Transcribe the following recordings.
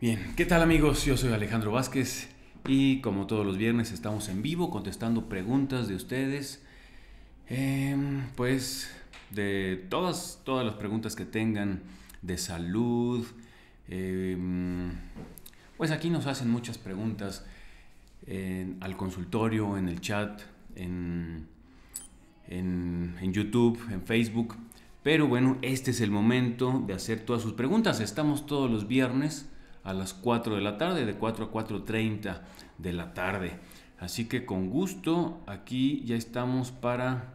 Bien, ¿qué tal amigos? Yo soy Alejandro Vázquez y como todos los viernes estamos en vivo contestando preguntas de ustedes. Em, pues de todas, todas las preguntas que tengan de salud. Em, pues aquí nos hacen muchas preguntas al consultorio, en el chat, en YouTube, en Facebook. Pero bueno, este es el momento de hacer todas sus preguntas. Estamos todos los viernes a las 4 de la tarde, de 4 a 4.30 de la tarde. Así que con gusto, aquí ya estamos para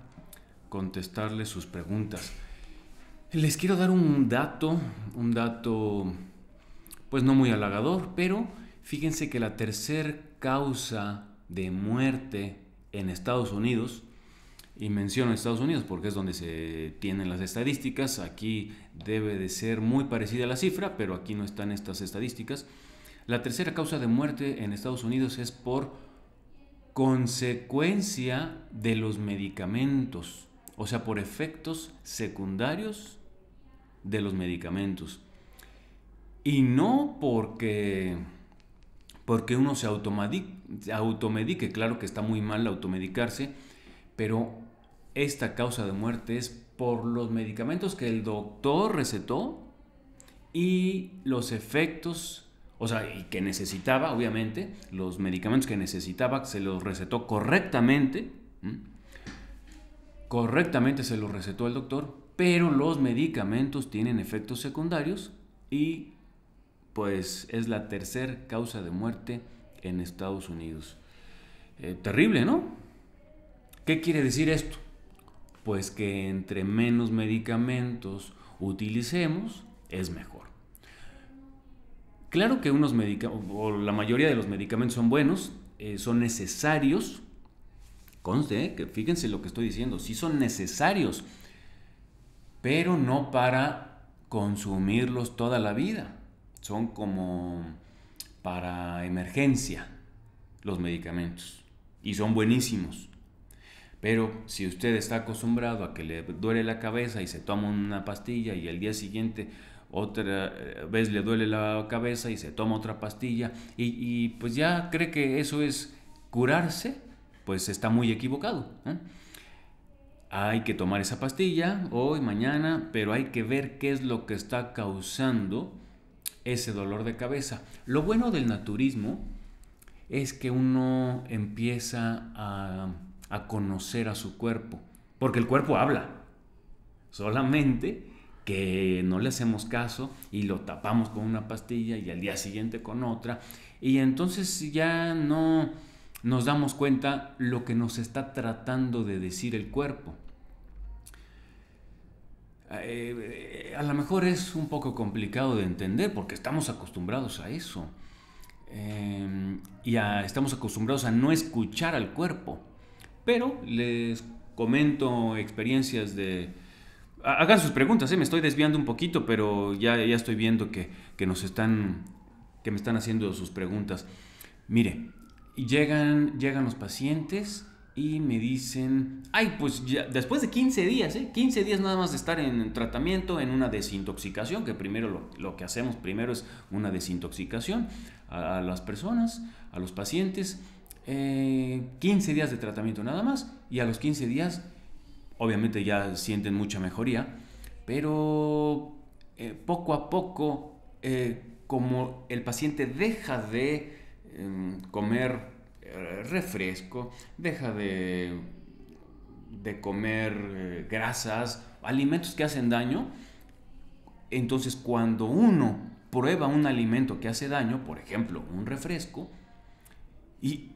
contestarles sus preguntas. Les quiero dar un dato, un dato pues no muy halagador, pero fíjense que la tercer causa de muerte en Estados Unidos y menciono Estados Unidos porque es donde se tienen las estadísticas. Aquí debe de ser muy parecida la cifra, pero aquí no están estas estadísticas. La tercera causa de muerte en Estados Unidos es por consecuencia de los medicamentos, o sea, por efectos secundarios de los medicamentos. Y no porque, porque uno se automedique, claro que está muy mal automedicarse, pero esta causa de muerte es por los medicamentos que el doctor recetó y los efectos, o sea, y que necesitaba, obviamente, los medicamentos que necesitaba, se los recetó correctamente, correctamente se los recetó el doctor, pero los medicamentos tienen efectos secundarios y pues es la tercer causa de muerte en Estados Unidos. Eh, terrible, ¿no? ¿Qué quiere decir esto? pues que entre menos medicamentos utilicemos es mejor. Claro que unos o la mayoría de los medicamentos son buenos, eh, son necesarios. Conste, eh, que fíjense lo que estoy diciendo, sí son necesarios, pero no para consumirlos toda la vida. Son como para emergencia los medicamentos y son buenísimos. Pero si usted está acostumbrado a que le duele la cabeza y se toma una pastilla y al día siguiente otra eh, vez le duele la cabeza y se toma otra pastilla y, pues ya cree que eso es curarse, pues está muy equivocado. Hay que tomar esa pastilla hoy, mañana, pero hay que ver qué es lo que está causando ese dolor de cabeza. Lo bueno del naturismo es que uno empieza a a conocer a su cuerpo, porque el cuerpo habla, solamente que no le hacemos caso y lo tapamos con una pastilla y al día siguiente con otra, y entonces ya no nos damos cuenta lo que nos está tratando de decir el cuerpo. Eh, a lo mejor es un poco complicado de entender porque estamos acostumbrados a eso. Em, y estamos acostumbrados a no escuchar al cuerpo pero les comento experiencias de... Hagan sus preguntas, eh, me estoy desviando un poquito, pero ya, ya estoy viendo que, nos están, que me están haciendo sus preguntas. Mire, llegan, llegan los pacientes y me dicen, ay, pues ya, después de 15 días, ¿eh? 15 días nada más de estar en tratamiento, en una desintoxicación, que primero lo, que hacemos primero es una desintoxicación a las personas, a los pacientes, 15 eh, días de tratamiento nada más y a los 15 días obviamente ya sienten mucha mejoría, pero eh, poco a poco, eh, como el paciente deja de em, comer refresco, deja de, de comer grasas, alimentos que hacen daño, entonces cuando uno prueba un alimento que hace daño, por ejemplo, un refresco,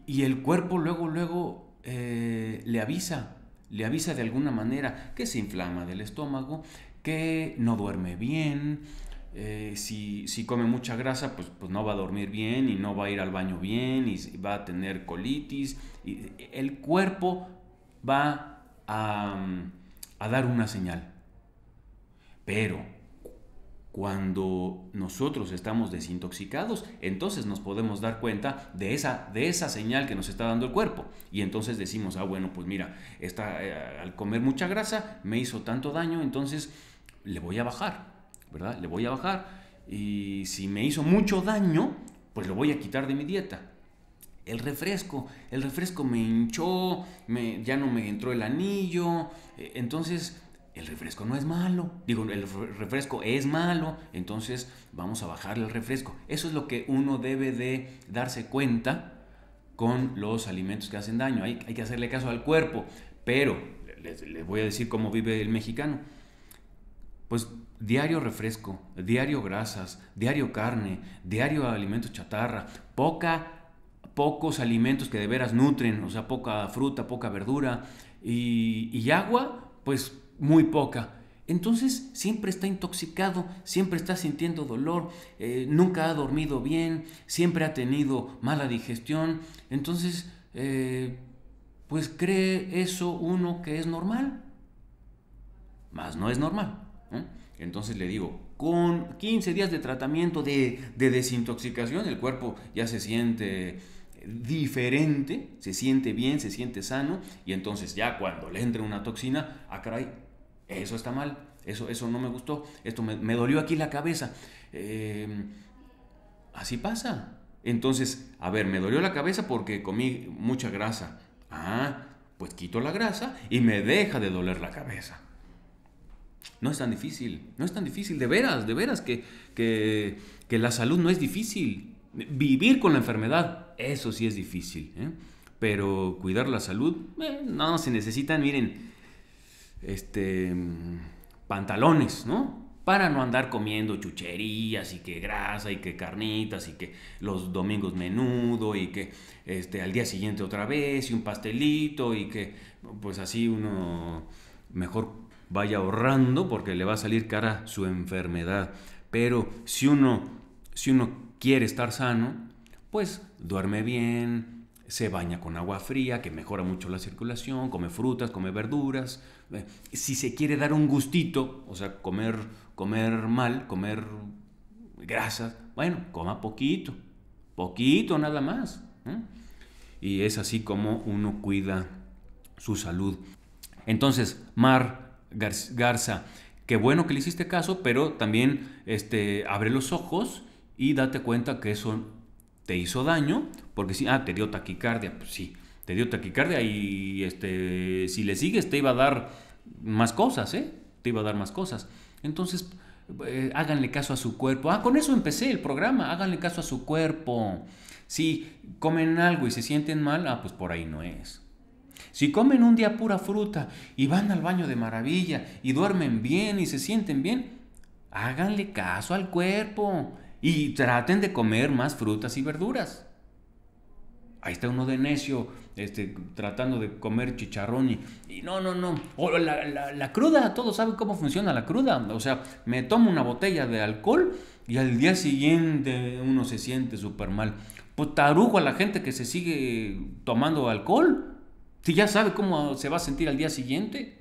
y, el cuerpo luego, luego eh, le avisa, le avisa de alguna manera que se inflama del estómago, que no duerme bien, eh, si, si, come mucha grasa, pues, pues, no va a dormir bien y no va a ir al baño bien y va a tener colitis. Y el cuerpo va a, mm, a dar una señal. Pero cuando nosotros estamos desintoxicados, entonces nos podemos dar cuenta de esa, de esa señal que nos está dando el cuerpo. Y entonces decimos, ah, bueno, pues mira, está eh, al comer mucha grasa me hizo tanto daño, entonces le voy a bajar, ¿verdad? Le voy a bajar. Y si me hizo mucho daño, pues lo voy a quitar de mi dieta. El refresco, el refresco me hinchó, me, ya no me entró el anillo, eh, entonces el refresco no es malo, digo, el refresco es malo, entonces vamos a bajarle el refresco. Eso es lo que uno debe de darse cuenta con los alimentos que hacen daño. Hay, que hacerle caso al cuerpo, pero les, voy a decir cómo vive el mexicano. Pues diario refresco, diario grasas, diario carne, diario alimentos chatarra, poca, pocos alimentos que de veras nutren, o sea, poca fruta, poca verdura y, y agua, pues muy poca. Entonces siempre está intoxicado, siempre está sintiendo dolor, eh, nunca ha dormido bien, siempre ha tenido mala digestión. Entonces, eh, pues cree eso uno que es normal. Más no es normal. Entonces le digo, con 15 días de tratamiento de, desintoxicación, el cuerpo ya se siente diferente, se siente bien, se siente sano, y entonces ya cuando le entra una toxina, acá ah, eso está mal, eso, eso no me gustó, esto me, dolió aquí la cabeza. Em, así pasa. Entonces, a ver, me dolió la cabeza porque comí mucha grasa. Ah, pues quito la grasa y me deja de doler la cabeza. No es tan difícil, no es tan difícil, de veras, de veras, que, que, que la salud no es difícil. Vivir con la enfermedad, eso sí es difícil, ¿eh? pero cuidar la salud, eh, no se necesitan, miren, este, pantalones, ¿no? Para no andar comiendo chucherías y que grasa y que carnitas y que los domingos menudo y que este, al día siguiente otra vez y un pastelito y que pues así uno mejor vaya ahorrando porque le va a salir cara su enfermedad. Pero si uno, si uno quiere estar sano, pues duerme bien, se baña con agua fría, que mejora mucho la circulación, come frutas, come verduras. Eh, si se quiere dar un gustito, o sea, comer, comer mal, comer grasas, bueno, coma poquito, poquito nada más. Y es así como uno cuida su salud. Entonces, Mar Garza, qué bueno que le hiciste caso, pero también este, abre los ojos y date cuenta que eso te hizo daño, porque si, ah, te dio taquicardia, pues sí, te dio taquicardia y este, si le sigues te iba a dar más cosas, ¿eh? Te iba a dar más cosas. Entonces, eh, háganle caso a su cuerpo. Ah, con eso empecé el programa, háganle caso a su cuerpo. Si comen algo y se sienten mal, ah, pues por ahí no es. Si comen un día pura fruta y van al baño de maravilla y duermen bien y se sienten bien, háganle caso al cuerpo y traten de comer más frutas y verduras. Ahí está uno de necio este, tratando de comer chicharrón y, no, no, no. la, cruda, todos saben cómo funciona la cruda. O sea, me tomo una botella de alcohol y al día siguiente uno se siente súper mal. Pues tarugo a la gente que se sigue tomando alcohol. Si ya sabe cómo se va a sentir al día siguiente.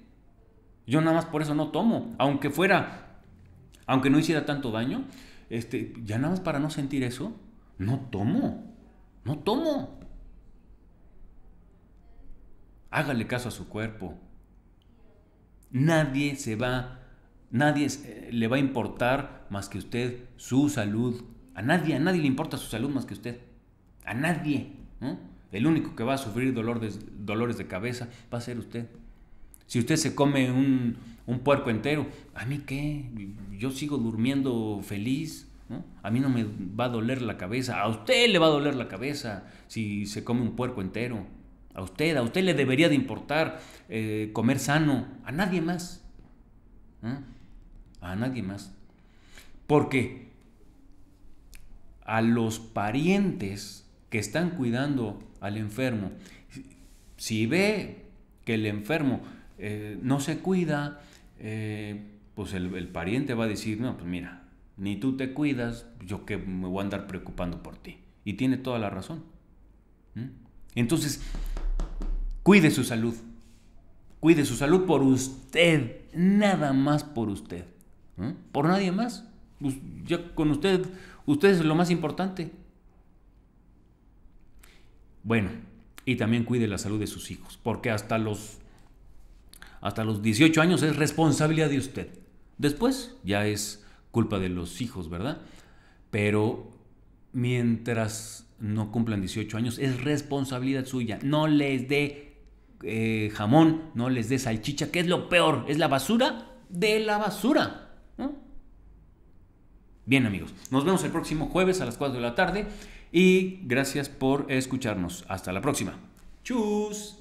Yo nada más por eso no tomo. Aunque fuera, aunque no hiciera tanto daño este, ya nada más para no sentir eso, no tomo, no tomo. Hágale caso a su cuerpo. Nadie se va, nadie eh, le va a importar más que usted su salud. A nadie, a nadie le importa su salud más que usted. A nadie. El único que va a sufrir dolores de cabeza va a ser usted. Si usted se come un, puerco entero, ¿a mí qué? Yo sigo durmiendo feliz. A mí no me va a doler la cabeza. A usted le va a doler la cabeza si se come un puerco entero. A usted, a usted le debería de importar eh, comer sano. A nadie más. A nadie más. Porque a los parientes que están cuidando al enfermo, si ve que el enfermo eh, no se cuida, eh, pues el, pariente va a decir, no, pues mira, ni tú te cuidas, yo que me voy a andar preocupando por ti. Y tiene toda la razón. Entonces, cuide su salud. Cuide su salud por usted, nada más por usted. Por nadie más. Pues ya con usted, usted es lo más importante. Bueno, y también cuide la salud de sus hijos, porque hasta los hasta los 18 años es responsabilidad de usted. Después ya es culpa de los hijos, ¿verdad? Pero mientras no cumplan 18 años es responsabilidad suya. No les dé eh, jamón, no les dé salchicha, que es lo peor, es la basura de la basura. Bien amigos, nos vemos el próximo jueves a las 4 de la tarde y gracias por escucharnos. Hasta la próxima. Chus.